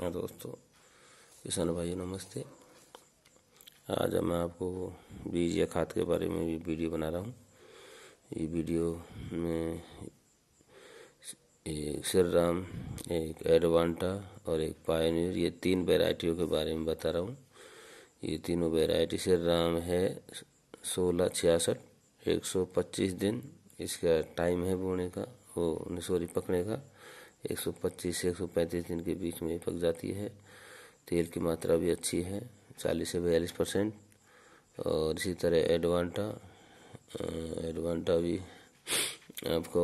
हाँ दोस्तों किसान भाई नमस्ते आज मैं आपको बीज या खाद के बारे में भी वीडियो बना रहा हूँ ये वीडियो में एक सिरराम एक एडवांटा और एक पायनियर ये तीन वेराइटियों के बारे में बता रहा हूँ ये तीनों वेराइटी राम है सोलह छियासठ एक सौ पच्चीस दिन इसका टाइम है बोने का वो सॉरी पकड़ने का 125 से 135 दिन के बीच में पक जाती है तेल की मात्रा भी अच्छी है 40 से बयालीस परसेंट और इसी तरह एडवांटा एडवांटा भी आपको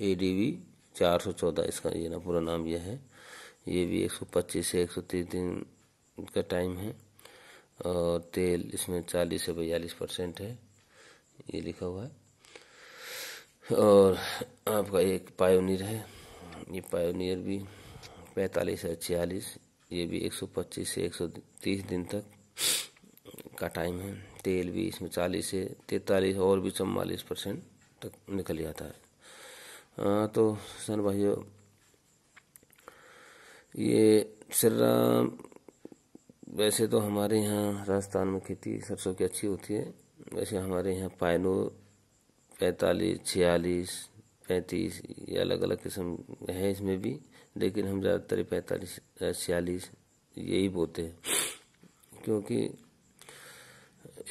ए डी वी चार सौ चौदह इसका ये ना पूरा नाम यह है ये भी 125 से 130 दिन का टाइम है और तेल इसमें 40 से बयालीस परसेंट है ये लिखा हुआ है और आपका एक पायोनीर है ये पायोनियर भी पैंतालीस है छियालीस ये भी 125 से 130 दिन तक का टाइम है तेल भी इसमें 40 से 43 और भी चौवालीस परसेंट तक निकल जाता है आ, तो सर भाइयों ये सर्रा वैसे तो हमारे यहाँ राजस्थान में खेती सरसों की अच्छी होती है वैसे हमारे यहाँ पायनो पैंतालीस छियालीस पैंतीस या अलग अलग किस्म है इसमें भी लेकिन हम ज़्यादातर पैंतालीस छियालीस यही बोते हैं क्योंकि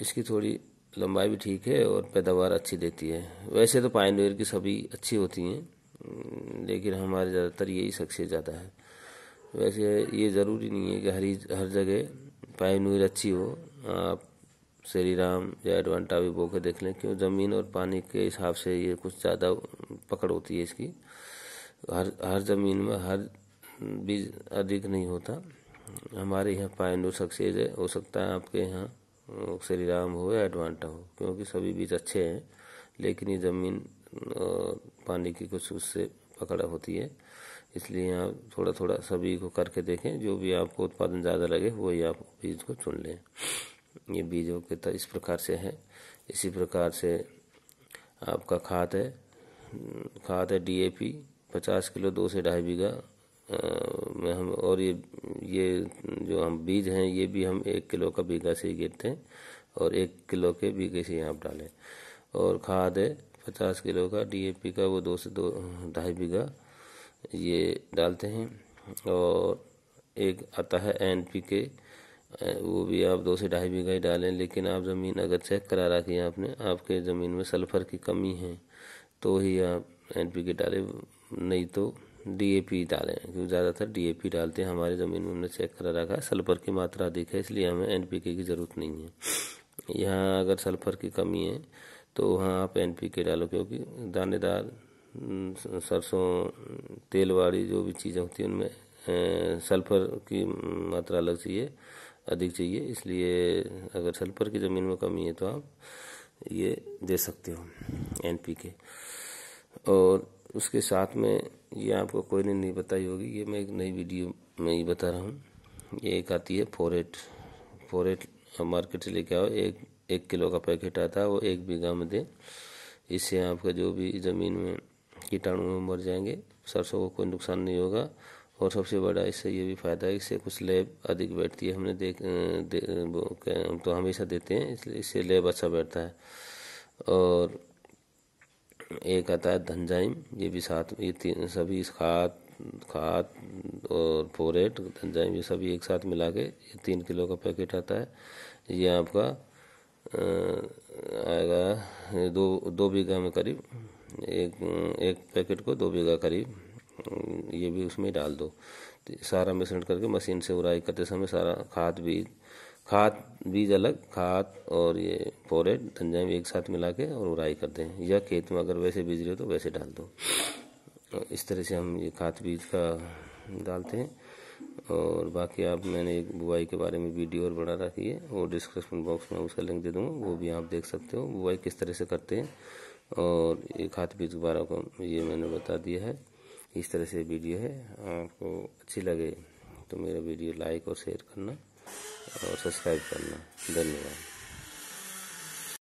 इसकी थोड़ी लंबाई भी ठीक है और पैदावार अच्छी देती है वैसे तो पाइनवेयर की सभी अच्छी होती हैं लेकिन हमारे ज़्यादातर यही सक्सेस ज़्यादा है वैसे ये ज़रूरी नहीं है कि हर हर जगह पाइनवेयर अच्छी हो आप श्री राम या एडवांटा भी बो के देख लें क्यों ज़मीन और पानी के हिसाब से ये कुछ ज़्यादा पकड़ होती है इसकी हर हर ज़मीन में हर बीज अधिक नहीं होता हमारे यहाँ पाइनो सक्सेज है हो सकता है आपके यहाँ श्री राम हो या एडवांटा हो क्योंकि सभी बीज अच्छे हैं लेकिन ये ज़मीन पानी की कुछ उससे पकड़ होती है इसलिए आप थोड़ा थोड़ा सभी को करके देखें जो भी आपको उत्पादन ज़्यादा लगे वही आप बीज को चुन लें ये बीजों के तो इस प्रकार से है इसी प्रकार से आपका खाद है हम्म, खाद है डीएपी पचास किलो दो से ढाई बीघा में हम और ये ये जो हम बीज हैं ये भी हम एक किलो का बीघा से ही गिरते हैं और एक किलो के बीघे से यहाँ डालें और खाद है पचास किलो का डीएपी का वो दो से दो ढाई बीघा ये डालते हैं और एक आता है एनपीके वो भी आप दो से ढाई बीघा ही डालें लेकिन आप ज़मीन अगर चेक करा रखी है आपने आपके ज़मीन में सल्फ़र की कमी है तो ही आप एन पी के डालें नहीं तो डी ए पी डालें क्योंकि ज़्यादातर डी ए पी डालते हैं हमारे ज़मीन में हमने चेक करा रखा है सल्फ़र की मात्रा अधिक है इसलिए हमें के की ज़रूरत नहीं है यहाँ अगर सल्फ़र की कमी है तो वहाँ आप एन पी के डालो क्योंकि दानेदार सरसों तेल वाली जो भी चीज़ें होती हैं उनमें सल्फ़र की मात्रा अलग चाहिए अधिक चाहिए इसलिए अगर सल्फर की ज़मीन में कमी है तो आप ये दे सकते हो एन पी के और उसके साथ में ये आपको कोई ने नहीं बताई होगी ये मैं एक नई वीडियो में ही बता रहा हूँ ये एक आती है फोरेट फोरेट मार्केट से लेके आओ एक एक किलो का पैकेट आता है वो एक बीघा में दें इससे आपका जो भी ज़मीन में कीटाणु मर जाएंगे सरसों को कोई नुकसान नहीं होगा और सबसे बड़ा इससे ये भी फ़ायदा है इससे कुछ लेब अधिक बैठती है हमने देख दे, तो हमेशा देते हैं इसलिए इससे लेब अच्छा बैठता है और एक आता है धनजाइम ये भी साथ ये तीन सभी इस खाद खाद और फोरेट धनजाइम ये सभी एक साथ मिला के ये तीन किलो का पैकेट आता है ये आपका आएगा दो दो बीघा में करीब एक एक पैकेट को दो बीघा करीब ये भी उसमें डाल दो तो सारा मिश्रण करके मशीन से उराई करते समय सारा खाद बीज खाद बीज अलग खाद और ये फोरेट धंजाइम एक साथ मिला के और उराई कर दें या खेत में अगर वैसे बीज रहे तो वैसे डाल दो तो इस तरह से हम ये खाद बीज का डालते हैं और बाकी आप मैंने एक बुआई के बारे में वीडियो और बना रखी है वो डिस्क्रिप्शन बॉक्स में उसका लिंक दे दूँगा वो भी आप देख सकते हो बुआई किस तरह से करते हैं और ये खाद बीज दोबारा को ये मैंने बता दिया है इस तरह से वीडियो है आपको अच्छी लगे तो मेरा वीडियो लाइक और शेयर करना और सब्सक्राइब करना धन्यवाद